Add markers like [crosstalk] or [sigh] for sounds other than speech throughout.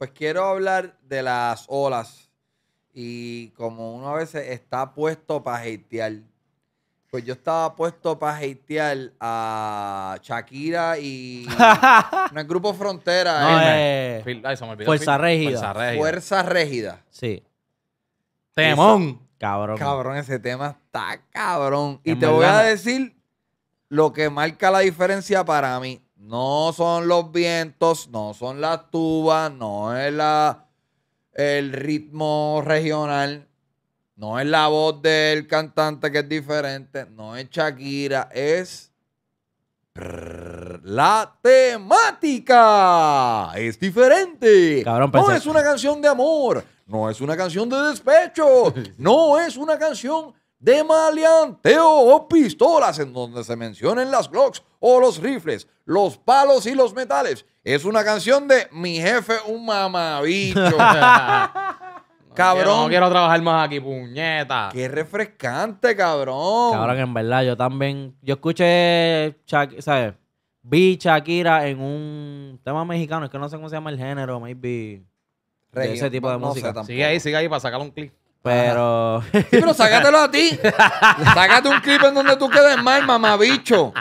Pues quiero hablar de las olas y como uno a veces está puesto para hatear. Pues yo estaba puesto para hatear a Shakira y. [laughs] no el Grupo Frontera. No, eh. Fuerza Régida. Fuerza Régida. Sí. Temón. Cabrón. Cabrón, ese tema está cabrón. y te voy a decir lo que marca la diferencia para mí. No son los vientos, no son las tubas, no es la, el ritmo regional, no es la voz del cantante que es diferente, no es Shakira, es la temática. Es diferente. no es una canción de amor, no es una canción de despecho, [laughs] no es una canción de maleanteo o pistolas en donde se mencionen las Glocks o los rifles, los palos y los metales. Es una canción de Mi jefe un mamabicho. [laughs] Cabrón. Quiero, no quiero trabajar más aquí, puñeta. Qué refrescante, cabrón. Cabrón, en verdad, yo también. Yo escuché. ¿Sabes? Vi Shakira en un tema mexicano. Es que no sé cómo se llama el género, maybe. ese tipo de música. sigue ahí, sigue ahí para sacar un clip. Pero. pero sácatelo a ti. [laughs] Sácate un clip en donde tú quedes mal, mamabicho.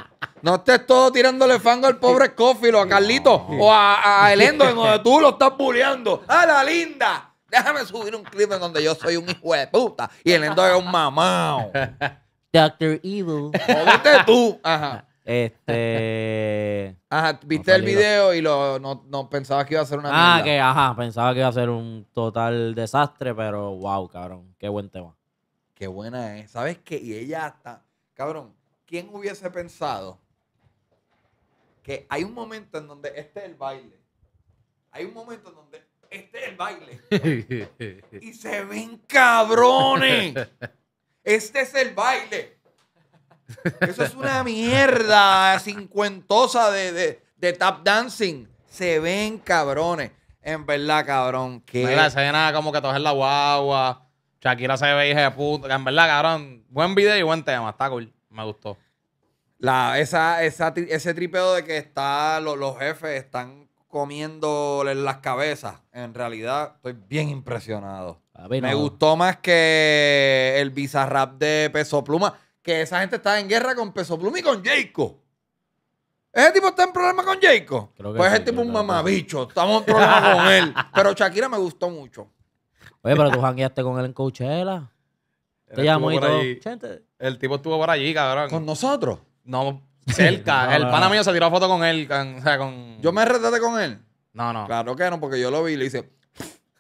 No estés todo tirándole fango al pobre Scofield a Carlito o a, Elendo en donde tú lo estás bulleando. ¡A [laughs] ah, la linda! Déjame subir un clip en donde yo soy un hijo de puta y Elendo es un mamao. [laughs] Doctor Evil. viste tú. Ajá. Este. [laughs] Ajá, viste el video y no, pensabas que iba a ser una. Ah, que ajá, pensaba que iba a ser un total desastre, pero wow, cabrón. Qué buen tema. Qué buena es. ¿Sabes qué? Y ella hasta. Cabrón, ¿quién hubiese pensado? que hay un momento en donde este es el baile. Hay un momento en donde este es el baile. [laughs] y se ven cabrones. Este es el baile. Eso es una mierda cincuentosa de, tap dancing. Se ven cabrones. En verdad, cabrón. Que... La escena como que tojer la guagua. Shakira se ve hija de puta. En verdad, cabrón. Buen video y buen tema. Está cool. Me gustó esa, ese tripeo de que está, los jefes están comiéndoles las cabezas. En realidad, estoy bien impresionado. Me gustó más que el bizarrap de Peso Pluma. Que esa gente está en guerra con Peso Pluma y con Jayco. Ese tipo está en problema con Jayco. Pues ese tipo un mamabicho. Estamos en problema con [laughs] él. Pero Shakira me gustó mucho. Oye, pero tú jangueaste con él en Coachella. Te llamó y El tipo estuvo por allí, cabrón. ¿Con nosotros? No, cerca. [laughs] el pana mío se tiró foto con él. o sea, con... ¿Yo me retraté con él? No, no. Claro que no, porque yo lo vi y le hice.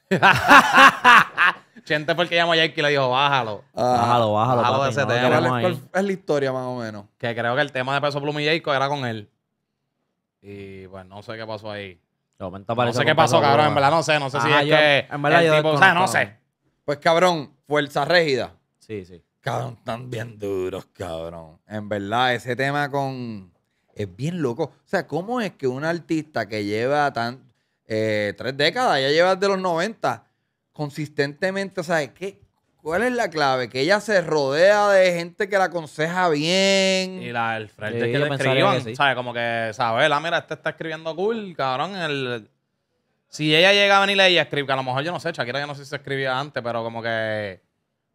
[laughs] Chente fue el que llamó a Jake y le dijo, bájalo. Ah. bájalo, bájalo. Bájalo de ese tema. es la historia más o menos? Que creo que el tema de Peso Pluma y Jake era con él. Y pues no sé qué pasó ahí. No sé qué pasó, cabrón. En verdad no sé. No sé si es que. En verdad o sea, no sé. Pues cabrón, fuerza régida. Sí, sí. Cabrón, están bien duros, cabrón. En verdad, ese tema con. Es bien loco. O sea, ¿cómo es que una artista que lleva tan. Eh, tres décadas, ya lleva desde los 90, consistentemente, o sea, ¿qué, ¿cuál es la clave? Que ella se rodea de gente que la aconseja bien. Y la, el frente que le escriban, Como que, ¿sabes? La mira, este está escribiendo cool, cabrón. El, si ella llegaba a venir a ella escribe, que a lo mejor yo no sé, Shakira yo no sé si se escribía antes, pero como que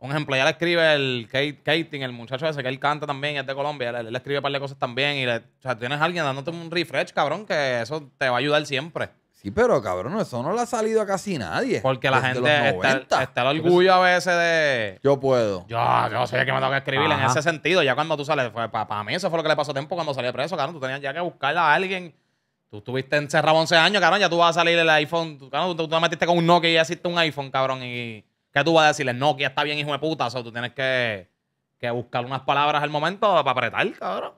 un ejemplo, ya le escribe el Kate, Kating, el muchacho ese que él canta también, es de Colombia, le escribe un par de cosas también. Y le, o sea, tienes a alguien dándote un refresh, cabrón, que eso te va a ayudar siempre. Sí, pero cabrón, eso no le ha salido a casi nadie. Porque la gente está, el orgullo a veces de. Yo puedo. Yo, yo sé que me tengo que escribir en ese sentido. Ya cuando tú sales, fue, para, mí eso fue lo que le pasó tiempo cuando salí preso, cabrón. Tú tenías ya que buscarle a alguien. Tú estuviste encerrado 11 años, cabrón. Ya tú vas a salir el iPhone. tú, tú te metiste con un Nokia y ya hiciste un iPhone, cabrón. Y ¿Qué tú vas a decirle? No, que ya está bien, hijo de puta. O tú tienes que, buscar unas palabras al momento para apretar, cabrón.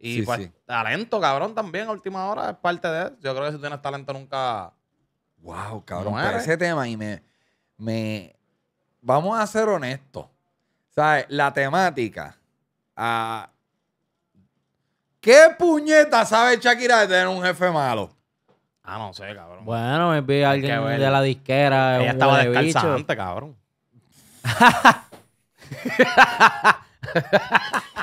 Y pues, talento, cabrón, también a última hora es parte de él. Yo creo que si tienes talento nunca. Wow, cabrón. ese tema y me, me. Vamos a ser honestos. ¿Sabes? La temática. ¿Qué puñeta sabe Shakira de tener un jefe malo? Ah, no sé, cabrón. Bueno, me vi a alguien de la disquera. Ella estaba de cabrón. [laughs] [laughs]